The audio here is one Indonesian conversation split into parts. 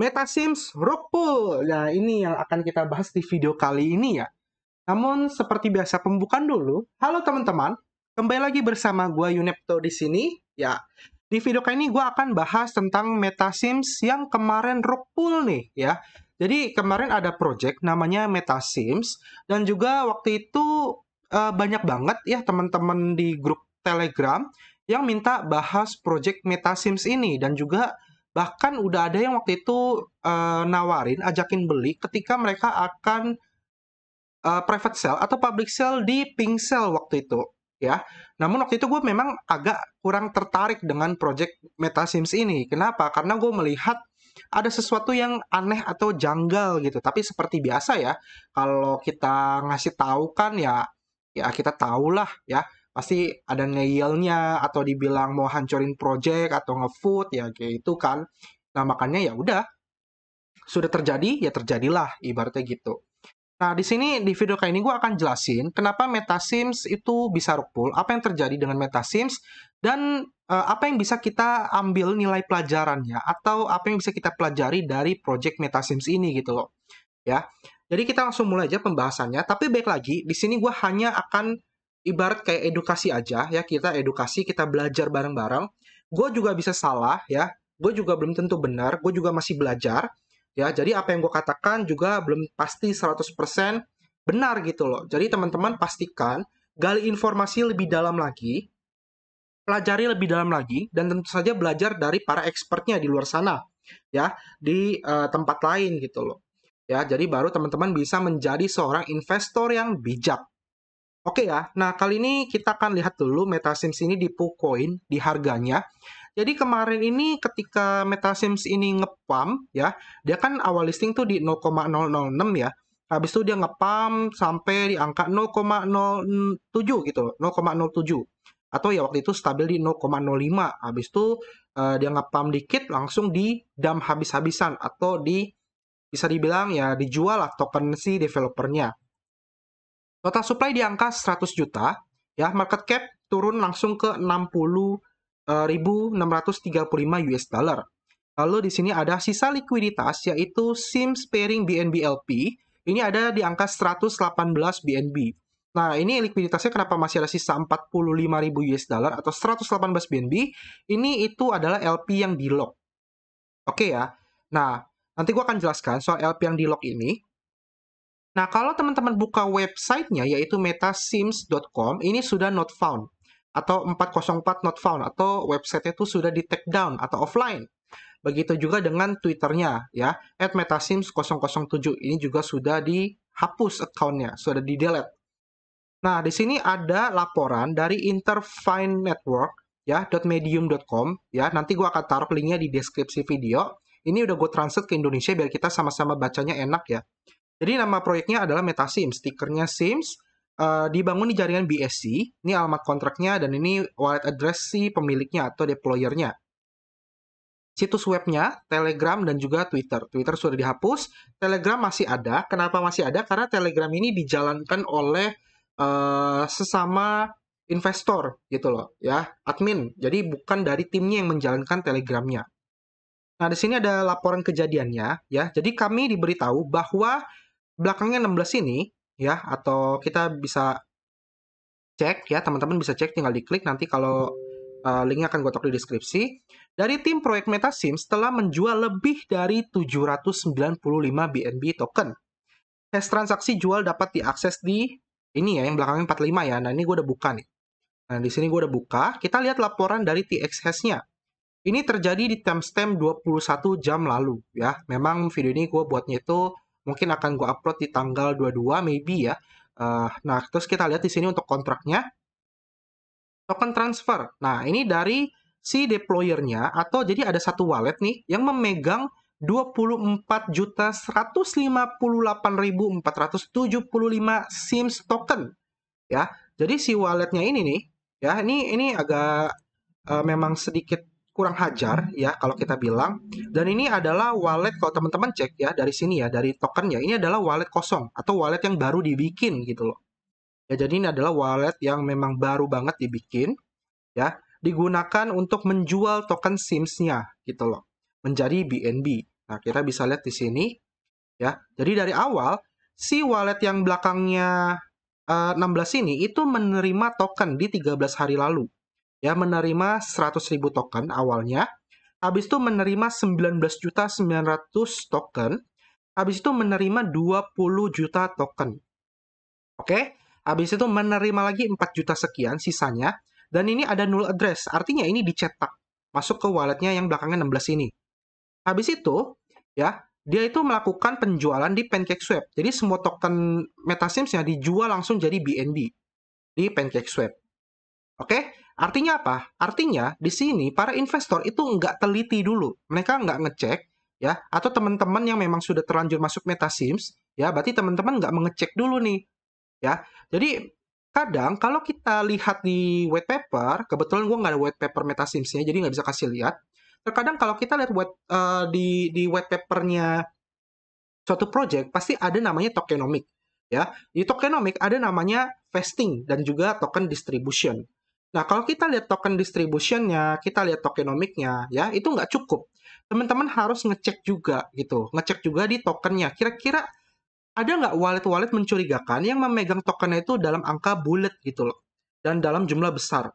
Meta Sims Rock Pool. Nah, ini yang akan kita bahas di video kali ini ya. Namun seperti biasa pembukaan dulu. Halo teman-teman, kembali lagi bersama gue Yunepto di sini. Ya, di video kali ini gue akan bahas tentang Meta Sims yang kemarin Pool nih ya. Jadi kemarin ada project namanya Meta Sims dan juga waktu itu uh, banyak banget ya teman-teman di grup Telegram yang minta bahas project Meta Sims ini dan juga bahkan udah ada yang waktu itu uh, nawarin ajakin beli ketika mereka akan uh, private sale atau public sale di pink sale waktu itu ya namun waktu itu gue memang agak kurang tertarik dengan project meta sims ini kenapa karena gue melihat ada sesuatu yang aneh atau janggal gitu tapi seperti biasa ya kalau kita ngasih tahu kan ya ya kita tahulah ya pasti ada ngeyelnya atau dibilang mau hancurin project atau ngefood ya kayak itu kan nah makanya ya udah sudah terjadi ya terjadilah ibaratnya gitu nah di sini di video kali ini gue akan jelasin kenapa Meta Sims itu bisa rukul apa yang terjadi dengan Meta Sims dan uh, apa yang bisa kita ambil nilai pelajarannya atau apa yang bisa kita pelajari dari project Sims ini gitu loh ya jadi kita langsung mulai aja pembahasannya tapi baik lagi di sini gue hanya akan ibarat kayak edukasi aja ya kita edukasi kita belajar bareng-bareng gue juga bisa salah ya gue juga belum tentu benar gue juga masih belajar ya jadi apa yang gue katakan juga belum pasti 100% benar gitu loh jadi teman-teman pastikan gali informasi lebih dalam lagi pelajari lebih dalam lagi dan tentu saja belajar dari para expertnya di luar sana ya di uh, tempat lain gitu loh ya jadi baru teman-teman bisa menjadi seorang investor yang bijak Oke ya, nah kali ini kita akan lihat dulu MetaSims ini di Pucoin, di harganya. Jadi kemarin ini ketika MetaSims ini ngepam ya, dia kan awal listing tuh di 0,006 ya. Habis itu dia ngepam sampai di angka 0,07 gitu, 0,07. Atau ya waktu itu stabil di 0,05. Habis itu uh, dia ngepam dikit langsung di dump habis-habisan atau di bisa dibilang ya dijual lah token si developernya. Total supply di angka 100 juta, ya market cap turun langsung ke 60.635 eh, US dollar. Lalu di sini ada sisa likuiditas yaitu SIM sparing BNB LP. Ini ada di angka 118 BNB. Nah, ini likuiditasnya kenapa masih ada sisa 45.000 US dollar atau 118 BNB? Ini itu adalah LP yang di lock. Oke okay ya. Nah, nanti gua akan jelaskan soal LP yang di lock ini. Nah, kalau teman-teman buka websitenya yaitu metasims.com, ini sudah not found atau 404 not found atau websitenya itu sudah di take down atau offline. Begitu juga dengan Twitternya ya, @metasims007 ini juga sudah dihapus accountnya, sudah di delete. Nah, di sini ada laporan dari Interfine Network ya .medium.com ya. Nanti gua akan taruh linknya di deskripsi video. Ini udah gue translate ke Indonesia biar kita sama-sama bacanya enak ya. Jadi nama proyeknya adalah MetaSim, stikernya Sims, uh, dibangun di jaringan BSC, ini alamat kontraknya dan ini wallet address si pemiliknya atau deployernya. Situs webnya, Telegram dan juga Twitter. Twitter sudah dihapus, Telegram masih ada. Kenapa masih ada? Karena Telegram ini dijalankan oleh uh, sesama investor gitu loh, ya admin. Jadi bukan dari timnya yang menjalankan Telegramnya. Nah, di sini ada laporan kejadiannya ya. Jadi kami diberitahu bahwa belakangnya 16 ini ya atau kita bisa cek ya teman-teman bisa cek tinggal diklik nanti kalau uh, linknya akan gue taruh di deskripsi dari tim proyek MetaSims setelah menjual lebih dari 795 BNB token hash transaksi jual dapat diakses di ini ya yang belakangnya 45 ya nah ini gue udah buka nih nah di sini gue udah buka kita lihat laporan dari TX hashnya ini terjadi di timestamp 21 jam lalu ya memang video ini gue buatnya itu mungkin akan gue upload di tanggal 22 maybe ya. Uh, nah, terus kita lihat di sini untuk kontraknya. Token transfer. Nah, ini dari si deployernya atau jadi ada satu wallet nih yang memegang 24.158.475 SIMS token ya. Jadi si walletnya ini nih ya ini ini agak uh, memang sedikit kurang hajar ya kalau kita bilang dan ini adalah wallet kalau teman-teman cek ya dari sini ya dari tokennya ini adalah wallet kosong atau wallet yang baru dibikin gitu loh ya jadi ini adalah wallet yang memang baru banget dibikin ya digunakan untuk menjual token simsnya gitu loh menjadi BNB nah kita bisa lihat di sini ya jadi dari awal si wallet yang belakangnya uh, eh, 16 ini itu menerima token di 13 hari lalu ya menerima 100.000 token awalnya, habis itu menerima 19.900 token, habis itu menerima 20 juta token. Oke, habis itu menerima lagi 4 juta sekian sisanya, dan ini ada null address, artinya ini dicetak masuk ke walletnya yang belakangnya 16 ini. Habis itu, ya, dia itu melakukan penjualan di Pancake Swap, Jadi semua token MetaSims yang dijual langsung jadi BNB di Pancake Swap, Oke, Artinya apa? Artinya di sini para investor itu nggak teliti dulu. Mereka nggak ngecek ya atau teman-teman yang memang sudah terlanjur masuk Meta Sims ya berarti teman-teman nggak mengecek dulu nih ya. Jadi kadang kalau kita lihat di white paper, kebetulan gue nggak ada white paper Meta Simsnya, jadi nggak bisa kasih lihat. Terkadang kalau kita lihat white, uh, di di white papernya suatu project pasti ada namanya tokenomic ya. Di tokenomic ada namanya vesting dan juga token distribution Nah, kalau kita lihat token distributionnya, kita lihat tokenomiknya, ya itu nggak cukup. Teman-teman harus ngecek juga gitu, ngecek juga di tokennya. Kira-kira ada nggak wallet-wallet mencurigakan yang memegang tokennya itu dalam angka bulat gitu loh, dan dalam jumlah besar.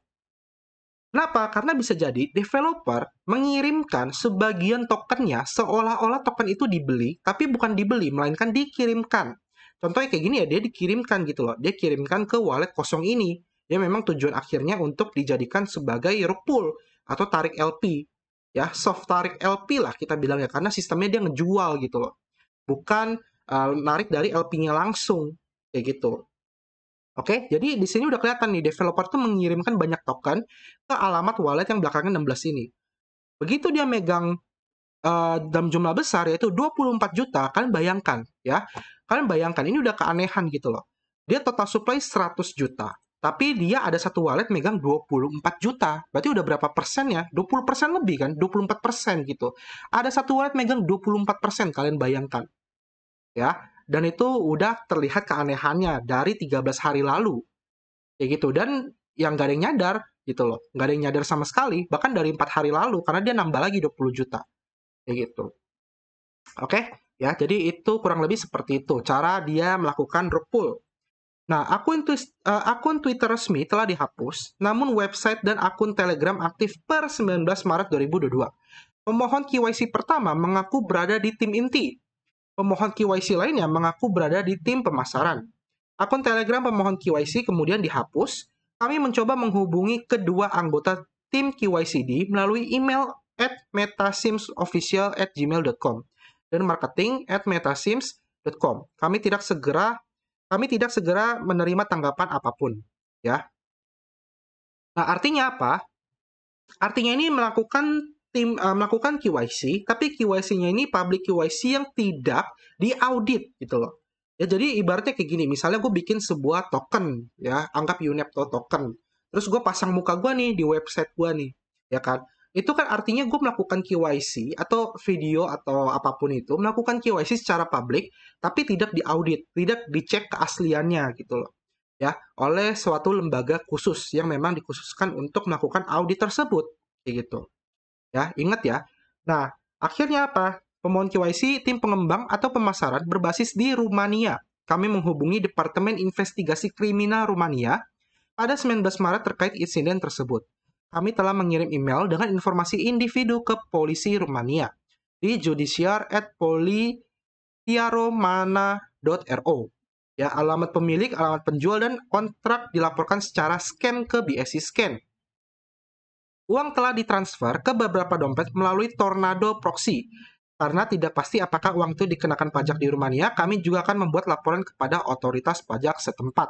Kenapa? Karena bisa jadi developer mengirimkan sebagian tokennya seolah-olah token itu dibeli, tapi bukan dibeli, melainkan dikirimkan. Contohnya kayak gini ya, dia dikirimkan gitu loh. Dia kirimkan ke wallet kosong ini ya memang tujuan akhirnya untuk dijadikan sebagai rug pull atau tarik LP ya soft tarik LP lah kita bilang ya karena sistemnya dia ngejual gitu loh bukan uh, narik dari LP-nya langsung kayak gitu Oke, jadi di sini udah kelihatan nih developer tuh mengirimkan banyak token ke alamat wallet yang belakangnya 16 ini. Begitu dia megang uh, dalam jumlah besar yaitu 24 juta, kalian bayangkan ya. Kalian bayangkan ini udah keanehan gitu loh. Dia total supply 100 juta tapi dia ada satu wallet megang 24 juta. Berarti udah berapa persen ya? 20 persen lebih kan? 24 persen gitu. Ada satu wallet megang 24 persen, kalian bayangkan. Ya, dan itu udah terlihat keanehannya dari 13 hari lalu. Ya gitu, dan yang gak ada yang nyadar gitu loh. Gak ada yang nyadar sama sekali, bahkan dari 4 hari lalu, karena dia nambah lagi 20 juta. Ya gitu. Oke, ya jadi itu kurang lebih seperti itu. Cara dia melakukan rug pull Nah, akun, uh, akun Twitter resmi telah dihapus, namun website dan akun Telegram aktif per 19 Maret 2022. Pemohon KYC pertama mengaku berada di tim inti. Pemohon KYC lainnya mengaku berada di tim pemasaran. Akun Telegram pemohon KYC kemudian dihapus. Kami mencoba menghubungi kedua anggota tim KYCD melalui email at metasimsofficial at gmail.com dan marketing at metasims.com. Kami tidak segera kami tidak segera menerima tanggapan apapun, ya. Nah, artinya apa? Artinya ini melakukan tim uh, melakukan KYC, tapi KYC-nya ini public KYC yang tidak diaudit gitu loh. Ya jadi ibaratnya kayak gini, misalnya gue bikin sebuah token ya, anggap Unepto token. Terus gue pasang muka gue nih di website gue nih, ya kan? itu kan artinya gue melakukan KYC atau video atau apapun itu melakukan KYC secara publik tapi tidak diaudit tidak dicek keasliannya gitu loh ya oleh suatu lembaga khusus yang memang dikhususkan untuk melakukan audit tersebut kayak gitu ya ingat ya nah akhirnya apa pemohon KYC tim pengembang atau pemasaran berbasis di Rumania kami menghubungi Departemen Investigasi Kriminal Rumania pada 19 Maret terkait insiden tersebut kami telah mengirim email dengan informasi individu ke polisi Rumania di judiciar@politiaromana.ro. Ya, alamat pemilik, alamat penjual, dan kontrak dilaporkan secara scan ke BSI Scan. Uang telah ditransfer ke beberapa dompet melalui Tornado Proxy. Karena tidak pasti apakah uang itu dikenakan pajak di Rumania, kami juga akan membuat laporan kepada otoritas pajak setempat.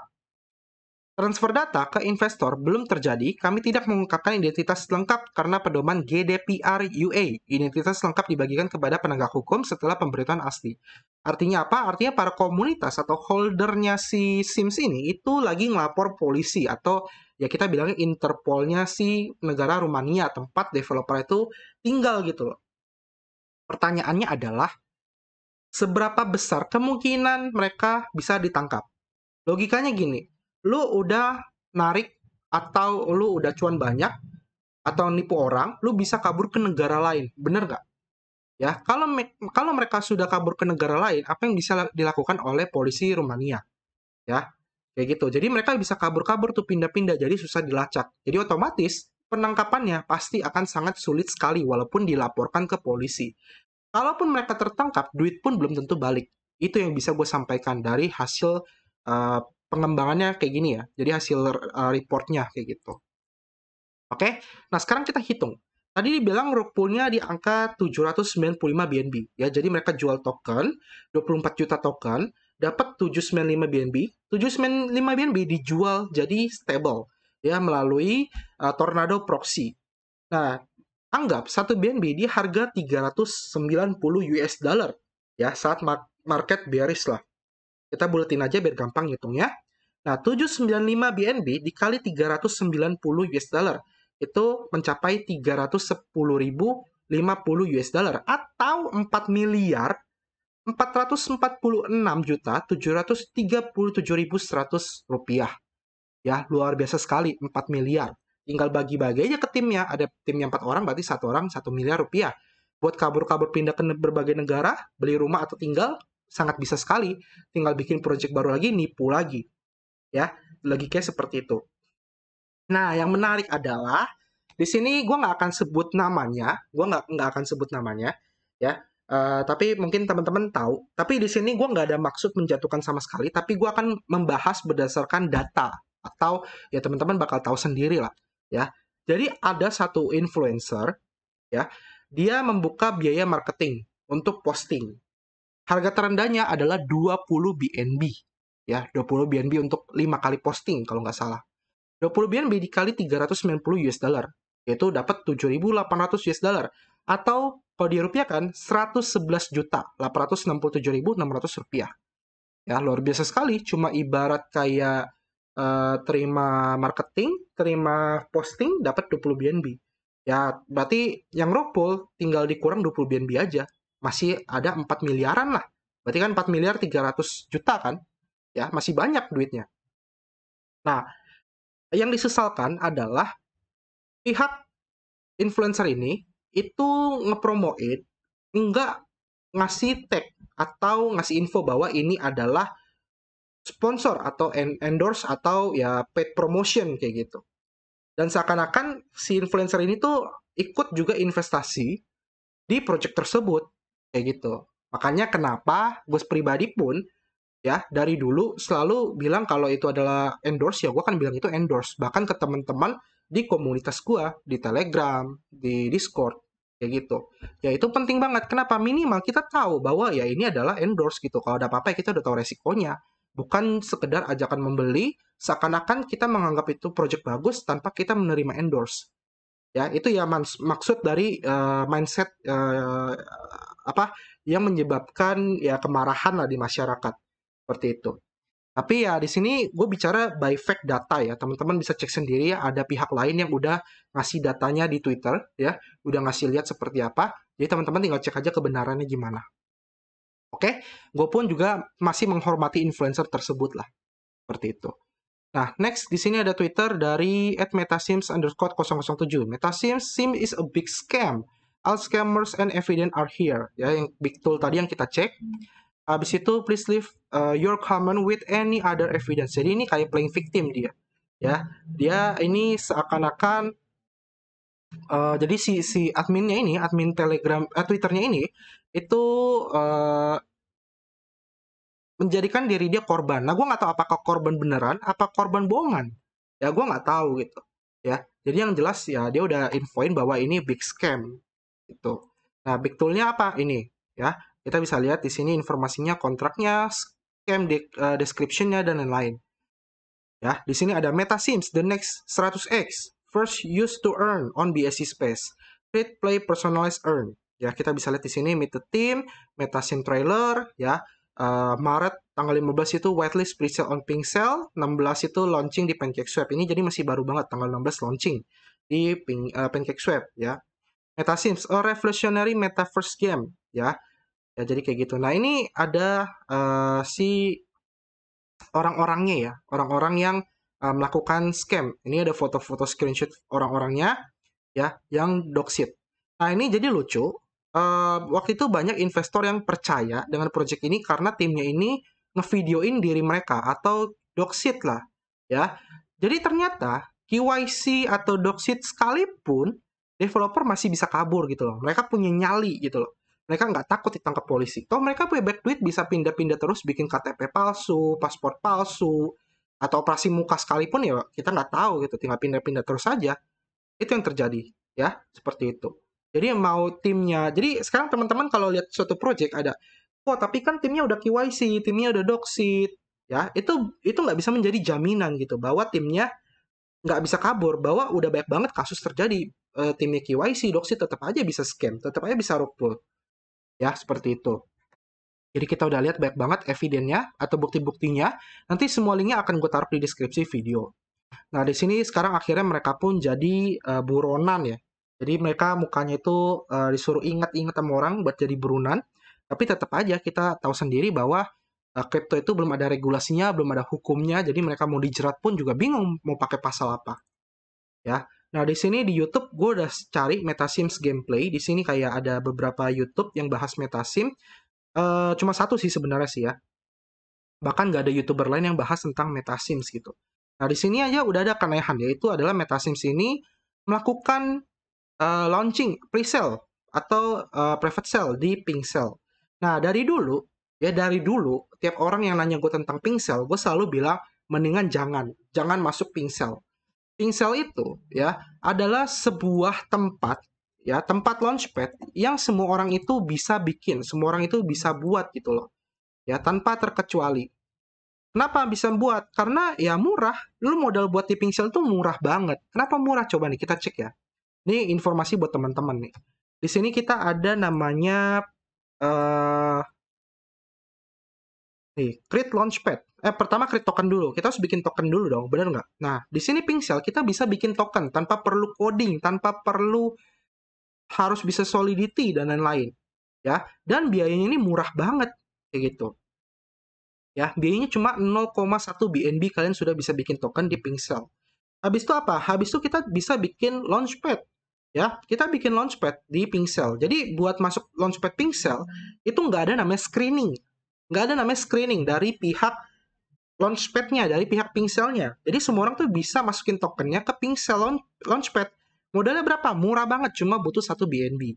Transfer data ke investor belum terjadi, kami tidak mengungkapkan identitas lengkap karena pedoman GDPR UA. Identitas lengkap dibagikan kepada penegak hukum setelah pemberitaan asli. Artinya apa? Artinya para komunitas atau holdernya si SIMS ini itu lagi ngelapor polisi atau ya kita bilangnya Interpolnya si negara Rumania tempat developer itu tinggal gitu loh. Pertanyaannya adalah seberapa besar kemungkinan mereka bisa ditangkap? Logikanya gini, lu udah narik atau lu udah cuan banyak atau nipu orang, lu bisa kabur ke negara lain. Bener nggak? Ya, kalau me kalau mereka sudah kabur ke negara lain, apa yang bisa dilakukan oleh polisi Rumania? Ya, kayak gitu. Jadi mereka bisa kabur-kabur tuh pindah-pindah, jadi susah dilacak. Jadi otomatis penangkapannya pasti akan sangat sulit sekali walaupun dilaporkan ke polisi. Kalaupun mereka tertangkap, duit pun belum tentu balik. Itu yang bisa gue sampaikan dari hasil uh, pengembangannya kayak gini ya. Jadi hasil uh, reportnya kayak gitu. Oke, okay? nah sekarang kita hitung. Tadi dibilang poolnya di angka 795 BNB ya. Jadi mereka jual token 24 juta token dapat 795 BNB. 795 BNB dijual jadi stable ya melalui uh, Tornado proxy. Nah, anggap 1 BNB di harga 390 US dollar ya saat market bearish lah. Kita buletin aja biar gampang ngitungnya. Nah, 795 BNB dikali 390 US dollar itu mencapai 310.050 US dollar atau 4 miliar 446 juta 737.100 rupiah. Ya, luar biasa sekali 4 miliar. Tinggal bagi-bagi aja ke timnya. Ada timnya 4 orang berarti satu orang 1 miliar rupiah. Buat kabur-kabur pindah ke berbagai negara, beli rumah atau tinggal, sangat bisa sekali tinggal bikin project baru lagi nipu lagi ya lagi kayak seperti itu nah yang menarik adalah di sini gue nggak akan sebut namanya gue nggak nggak akan sebut namanya ya Uh, tapi mungkin teman-teman tahu. Tapi di sini gue nggak ada maksud menjatuhkan sama sekali. Tapi gue akan membahas berdasarkan data atau ya teman-teman bakal tahu sendiri lah. Ya, jadi ada satu influencer ya, dia membuka biaya marketing untuk posting Harga terendahnya adalah 20 BNB. Ya, 20 BNB untuk 5 kali posting kalau nggak salah. 20 BNB dikali 390 US dollar, yaitu dapat 7.800 US dollar atau kalau dirupiahkan 111 juta 867.600 rupiah. Ya, luar biasa sekali, cuma ibarat kayak uh, terima marketing, terima posting dapat 20 BNB. Ya, berarti yang ropol tinggal dikurang 20 BNB aja masih ada 4 miliaran lah. Berarti kan 4 miliar 300 juta kan? Ya, masih banyak duitnya. Nah, yang disesalkan adalah pihak influencer ini itu ngepromoin enggak ngasih tag atau ngasih info bahwa ini adalah sponsor atau endorse atau ya paid promotion kayak gitu. Dan seakan-akan si influencer ini tuh ikut juga investasi di project tersebut kayak gitu makanya kenapa gue pribadi pun ya dari dulu selalu bilang kalau itu adalah endorse ya gue kan bilang itu endorse bahkan ke teman-teman di komunitas gue di telegram di discord kayak gitu ya itu penting banget kenapa minimal kita tahu bahwa ya ini adalah endorse gitu kalau ada apa-apa ya, kita udah tahu resikonya bukan sekedar ajakan membeli seakan-akan kita menganggap itu project bagus tanpa kita menerima endorse ya itu ya maksud dari uh, mindset uh, apa yang menyebabkan ya kemarahan lah di masyarakat seperti itu tapi ya di sini gue bicara by fact data ya teman-teman bisa cek sendiri ya ada pihak lain yang udah ngasih datanya di Twitter ya udah ngasih lihat seperti apa jadi teman-teman tinggal cek aja kebenarannya gimana oke gue pun juga masih menghormati influencer tersebut lah seperti itu Nah, next di sini ada Twitter dari @metasims_007 Metasims sim is a big scam. All scammers and evidence are here. Ya, yang big tool tadi yang kita cek. abis itu please leave uh, your comment with any other evidence. Jadi ini kayak playing victim dia. Ya, dia ini seakan-akan uh, jadi si si adminnya ini, admin Telegram, uh, Twitternya ini itu uh, menjadikan diri dia korban. Nah, gue nggak tahu apakah korban beneran, apa korban bohongan. Ya, gue nggak tahu gitu. Ya, jadi yang jelas ya dia udah infoin bahwa ini big scam gitu. Nah, big toolnya apa ini? Ya, kita bisa lihat di sini informasinya, kontraknya, scam de uh, descriptionnya dan lain-lain. Ya, di sini ada Meta Sims The Next 100X First Used to Earn on BSC Space Create Play Personalized Earn. Ya, kita bisa lihat di sini Meet the Team, Meta Sim Trailer, ya, uh, Maret tanggal 15 itu whitelist presale on Pincel, 16 itu launching di PancakeSwap. Ini jadi masih baru banget tanggal 16 launching di Pink, uh, eh, PancakeSwap ya. MetaSims, a revolutionary metaverse game ya. Ya jadi kayak gitu. Nah, ini ada uh, si orang-orangnya ya, orang-orang yang uh, melakukan scam. Ini ada foto-foto screenshot orang-orangnya ya yang doxit. Nah, ini jadi lucu waktu itu banyak investor yang percaya dengan project ini karena timnya ini ngevideoin diri mereka atau doxit lah ya. Jadi ternyata KYC atau doxit sekalipun developer masih bisa kabur gitu loh. Mereka punya nyali gitu loh. Mereka nggak takut ditangkap polisi. Toh mereka punya back duit bisa pindah-pindah terus bikin KTP palsu, paspor palsu, atau operasi muka sekalipun ya kita nggak tahu gitu. Tinggal pindah-pindah terus saja. Itu yang terjadi ya, seperti itu. Jadi mau timnya. Jadi sekarang teman-teman kalau lihat suatu project ada, wah tapi kan timnya udah KYC, timnya udah doxit, ya itu itu nggak bisa menjadi jaminan gitu bahwa timnya nggak bisa kabur bahwa udah banyak banget kasus terjadi e, timnya KYC, doxit tetap aja bisa scam, tetap aja bisa rug ya seperti itu. Jadi kita udah lihat banyak banget evidennya atau bukti-buktinya. Nanti semua linknya akan gue taruh di deskripsi video. Nah di sini sekarang akhirnya mereka pun jadi uh, buronan ya. Jadi mereka mukanya itu uh, disuruh ingat-ingat sama orang buat jadi burunan, tapi tetap aja kita tahu sendiri bahwa uh, itu belum ada regulasinya, belum ada hukumnya, jadi mereka mau dijerat pun juga bingung mau pakai pasal apa. Ya. Nah, di sini di YouTube gue udah cari MetaSims gameplay. Di sini kayak ada beberapa YouTube yang bahas MetaSim. Uh, cuma satu sih sebenarnya sih ya. Bahkan nggak ada YouTuber lain yang bahas tentang MetaSims gitu. Nah, di sini aja udah ada kenaikan yaitu adalah MetaSims ini melakukan uh, launching pre-sale atau uh, private sale di Pingsel. Nah, dari dulu ya dari dulu tiap orang yang nanya gue tentang Pingsel, gue selalu bilang mendingan jangan, jangan masuk Pingsel. Pingsel itu ya adalah sebuah tempat ya tempat launchpad yang semua orang itu bisa bikin, semua orang itu bisa buat gitu loh. Ya, tanpa terkecuali. Kenapa bisa buat? Karena ya murah. Lu modal buat di Pingsel tuh murah banget. Kenapa murah? Coba nih kita cek ya. Ini informasi buat teman-teman nih. Di sini kita ada namanya uh, nih, create launchpad. Eh, pertama create token dulu. Kita harus bikin token dulu dong, bener nggak? Nah, di sini Pingsel kita bisa bikin token tanpa perlu coding, tanpa perlu harus bisa solidity dan lain-lain. Ya, dan biayanya ini murah banget kayak gitu. Ya, biayanya cuma 0,1 BNB kalian sudah bisa bikin token di Pingsel. Habis itu apa? Habis itu kita bisa bikin launchpad ya kita bikin launchpad di Pingsel. Jadi buat masuk launchpad Pingsel itu nggak ada namanya screening, nggak ada namanya screening dari pihak launchpadnya, dari pihak Pingselnya. Jadi semua orang tuh bisa masukin tokennya ke Pingsel launchpad. Modalnya berapa? Murah banget, cuma butuh satu BNB.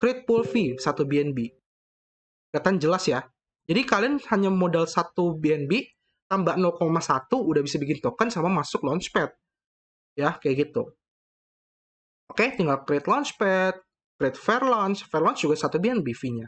Create pool fee satu BNB. Kelihatan jelas ya. Jadi kalian hanya modal satu BNB tambah 0,1 udah bisa bikin token sama masuk launchpad. Ya, kayak gitu. Oke, okay, tinggal create launchpad, create fair launch, fair launch juga satu BNBV-nya.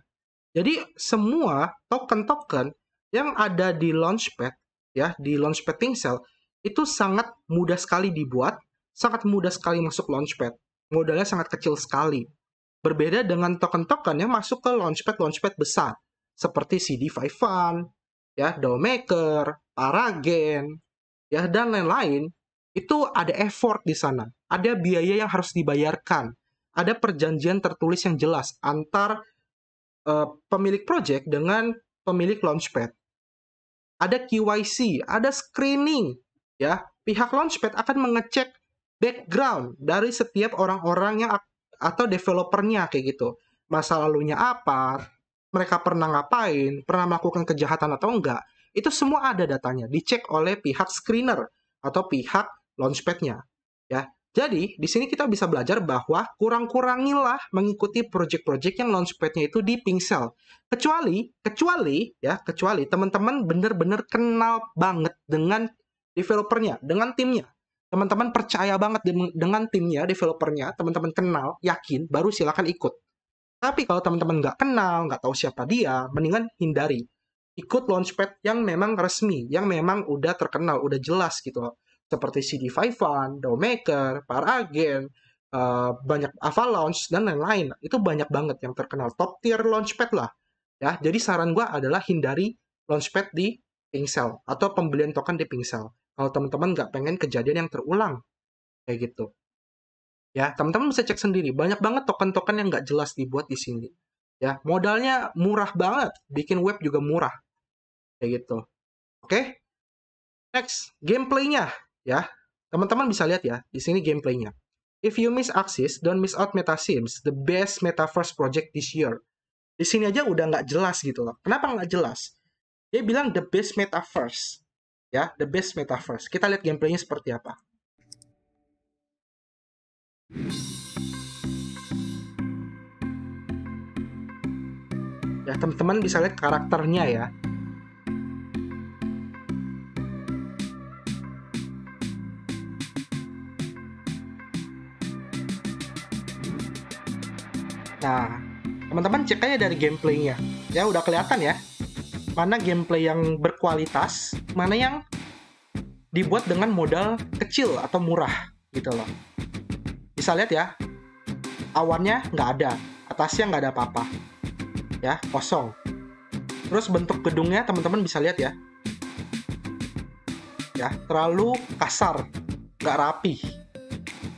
Jadi semua token-token yang ada di launchpad ya, di launchpad Tingsel itu sangat mudah sekali dibuat, sangat mudah sekali masuk launchpad. Modalnya sangat kecil sekali. Berbeda dengan token-token yang masuk ke launchpad-launchpad besar seperti CD5 Fund, ya, Dollmaker, Aragen, ya dan lain-lain itu ada effort di sana, ada biaya yang harus dibayarkan, ada perjanjian tertulis yang jelas antar uh, pemilik project dengan pemilik launchpad. Ada KYC, ada screening, ya. Pihak launchpad akan mengecek background dari setiap orang-orang yang atau developernya kayak gitu. Masa lalunya apa, mereka pernah ngapain, pernah melakukan kejahatan atau enggak. Itu semua ada datanya, dicek oleh pihak screener atau pihak launchpadnya ya jadi di sini kita bisa belajar bahwa kurang-kurangilah mengikuti project-project yang launchpadnya itu di Pingsel. Kecuali, kecuali ya, kecuali teman-teman benar-benar kenal banget dengan developernya, dengan timnya. Teman-teman percaya banget dengan timnya, developernya, teman-teman kenal, yakin, baru silakan ikut. Tapi kalau teman-teman nggak kenal, nggak tahu siapa dia, mendingan hindari. Ikut launchpad yang memang resmi, yang memang udah terkenal, udah jelas gitu loh seperti CD Vivan, Dowmaker, Paragen, uh, banyak Avalanche dan lain-lain. Itu banyak banget yang terkenal top tier launchpad lah. Ya, jadi saran gue adalah hindari launchpad di pingsel atau pembelian token di pingsel Kalau teman-teman nggak pengen kejadian yang terulang kayak gitu. Ya, teman-teman bisa cek sendiri. Banyak banget token-token yang nggak jelas dibuat di sini. Ya, modalnya murah banget, bikin web juga murah. Kayak gitu. Oke? Okay? Next, gameplaynya ya. Teman-teman bisa lihat ya, di sini gameplaynya. If you miss Axis, don't miss out Meta Sims, the best metaverse project this year. Di sini aja udah nggak jelas gitu loh. Kenapa nggak jelas? Dia bilang the best metaverse. Ya, the best metaverse. Kita lihat gameplaynya seperti apa. Ya, teman-teman bisa lihat karakternya ya. Nah, teman-teman cek aja dari gameplaynya. Ya udah kelihatan ya. Mana gameplay yang berkualitas, mana yang dibuat dengan modal kecil atau murah gitu loh. Bisa lihat ya, awannya nggak ada, atasnya nggak ada apa-apa, ya kosong. Terus bentuk gedungnya teman-teman bisa lihat ya, ya terlalu kasar, nggak rapi.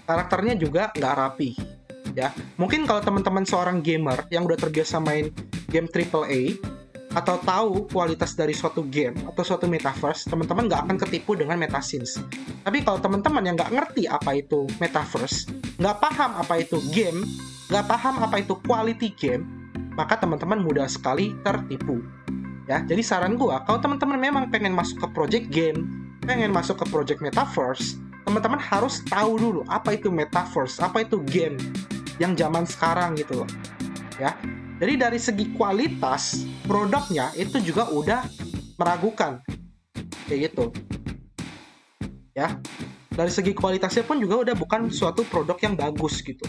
Karakternya juga nggak rapi, ya Mungkin kalau teman-teman seorang gamer yang udah terbiasa main game triple A atau tahu kualitas dari suatu game atau suatu metaverse, teman-teman nggak akan ketipu dengan metasins. Tapi kalau teman-teman yang nggak ngerti apa itu metaverse, nggak paham apa itu game, nggak paham apa itu quality game, maka teman-teman mudah sekali tertipu. Ya, jadi saran gua, kalau teman-teman memang pengen masuk ke project game, pengen masuk ke project metaverse, teman-teman harus tahu dulu apa itu metaverse, apa itu game, yang zaman sekarang gitu loh ya jadi dari segi kualitas produknya itu juga udah meragukan kayak gitu ya dari segi kualitasnya pun juga udah bukan suatu produk yang bagus gitu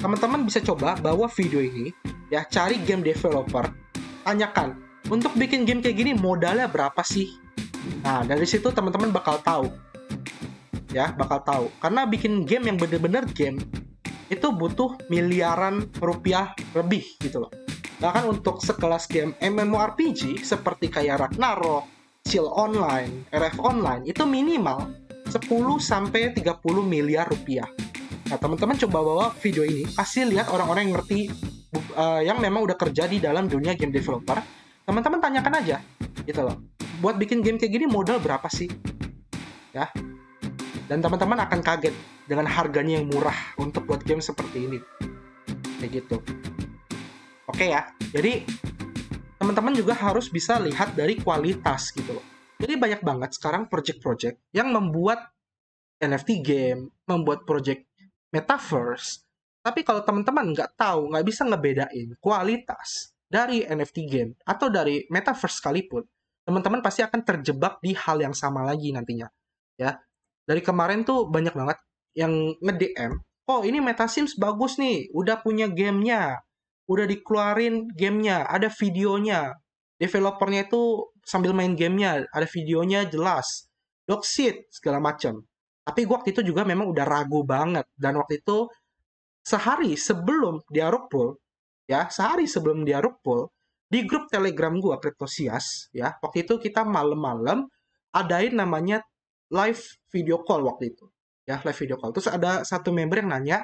teman-teman bisa coba bawa video ini ya cari game developer tanyakan untuk bikin game kayak gini modalnya berapa sih nah dari situ teman-teman bakal tahu ya bakal tahu karena bikin game yang bener-bener game itu butuh miliaran rupiah lebih gitu loh. Bahkan untuk sekelas game MMORPG seperti kayak Ragnarok, Chill Online, RF Online itu minimal 10 30 miliar rupiah. Nah, teman-teman coba bawa video ini, pasti lihat orang-orang yang ngerti uh, yang memang udah kerja di dalam dunia game developer. Teman-teman tanyakan aja gitu loh. Buat bikin game kayak gini modal berapa sih? Ya, dan teman-teman akan kaget dengan harganya yang murah untuk buat game seperti ini kayak gitu oke ya jadi teman-teman juga harus bisa lihat dari kualitas gitu loh jadi banyak banget sekarang project-project yang membuat NFT game membuat project metaverse tapi kalau teman-teman nggak tahu nggak bisa ngebedain kualitas dari NFT game atau dari metaverse sekalipun teman-teman pasti akan terjebak di hal yang sama lagi nantinya ya dari kemarin tuh banyak banget yang nge-DM, oh ini Meta MetaSims bagus nih, udah punya gamenya, udah dikeluarin gamenya, ada videonya, developernya itu sambil main gamenya, ada videonya jelas, doxit segala macam. Tapi gue waktu itu juga memang udah ragu banget dan waktu itu sehari sebelum dia ya sehari sebelum dia di grup telegram gue Kriptosias ya waktu itu kita malam-malam adain namanya live video call waktu itu ya live video call terus ada satu member yang nanya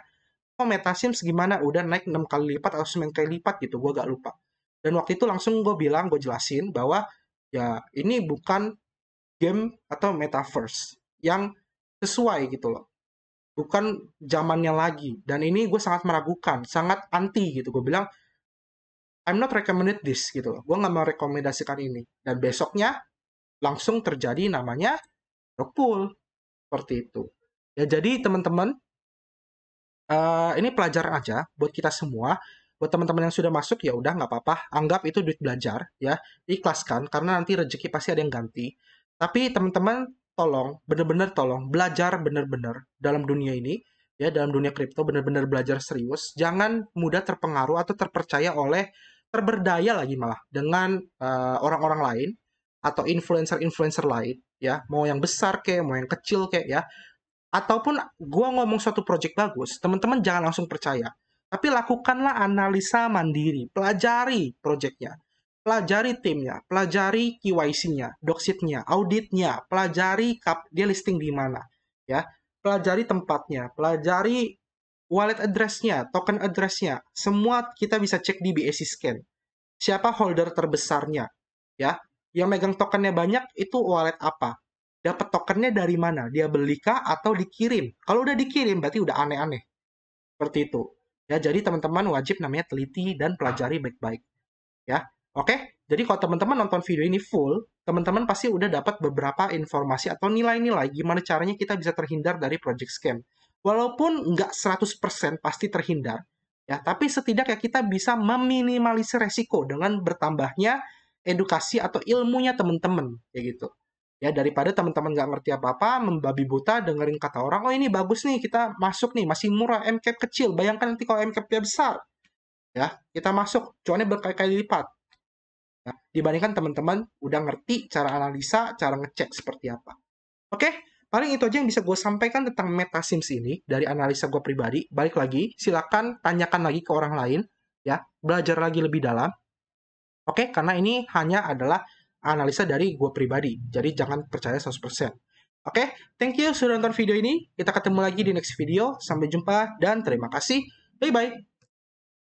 kok oh metasim segimana udah naik 6 kali lipat atau 9 kali lipat gitu gue gak lupa dan waktu itu langsung gue bilang gue jelasin bahwa ya ini bukan game atau metaverse yang sesuai gitu loh bukan zamannya lagi dan ini gue sangat meragukan sangat anti gitu gue bilang I'm not recommended this gitu loh gue nggak merekomendasikan ini dan besoknya langsung terjadi namanya Liverpool seperti itu ya jadi teman-teman uh, ini pelajaran aja buat kita semua buat teman-teman yang sudah masuk ya udah nggak apa-apa anggap itu duit belajar ya ikhlaskan karena nanti rezeki pasti ada yang ganti tapi teman-teman tolong bener-bener tolong belajar bener-bener dalam dunia ini ya dalam dunia kripto bener-bener belajar serius jangan mudah terpengaruh atau terpercaya oleh terberdaya lagi malah dengan uh, eh, orang -orang lain atau influencer-influencer lain ya mau yang besar kayak mau yang kecil kayak ya ataupun gua ngomong suatu project bagus teman-teman jangan langsung percaya tapi lakukanlah analisa mandiri pelajari projectnya pelajari timnya pelajari KYC-nya doxit-nya auditnya pelajari kap dia listing di mana ya pelajari tempatnya pelajari wallet addressnya token addressnya semua kita bisa cek di BAC scan siapa holder terbesarnya ya yang megang tokennya banyak itu wallet apa dapat tokennya dari mana dia beli kah atau dikirim kalau udah dikirim berarti udah aneh-aneh seperti itu ya jadi teman-teman wajib namanya teliti dan pelajari baik-baik ya oke jadi kalau teman-teman nonton video ini full teman-teman pasti udah dapat beberapa informasi atau nilai-nilai gimana caranya kita bisa terhindar dari project scam walaupun nggak 100% pasti terhindar ya tapi setidaknya kita bisa meminimalisir resiko dengan bertambahnya edukasi atau ilmunya teman-teman ya gitu ya daripada teman-teman nggak ngerti apa-apa membabi buta dengerin kata orang oh ini bagus nih kita masuk nih masih murah MCAP kecil bayangkan nanti kalau MCAP-nya besar ya kita masuk cuannya berkali-kali lipat ya, dibandingkan teman-teman udah ngerti cara analisa cara ngecek seperti apa oke paling itu aja yang bisa gue sampaikan tentang metasims ini dari analisa gue pribadi balik lagi silakan tanyakan lagi ke orang lain ya belajar lagi lebih dalam Oke, okay? karena ini hanya adalah analisa dari gue pribadi. Jadi jangan percaya 100%. Oke, okay? thank you sudah nonton video ini. Kita ketemu lagi di next video. Sampai jumpa dan terima kasih. Bye-bye.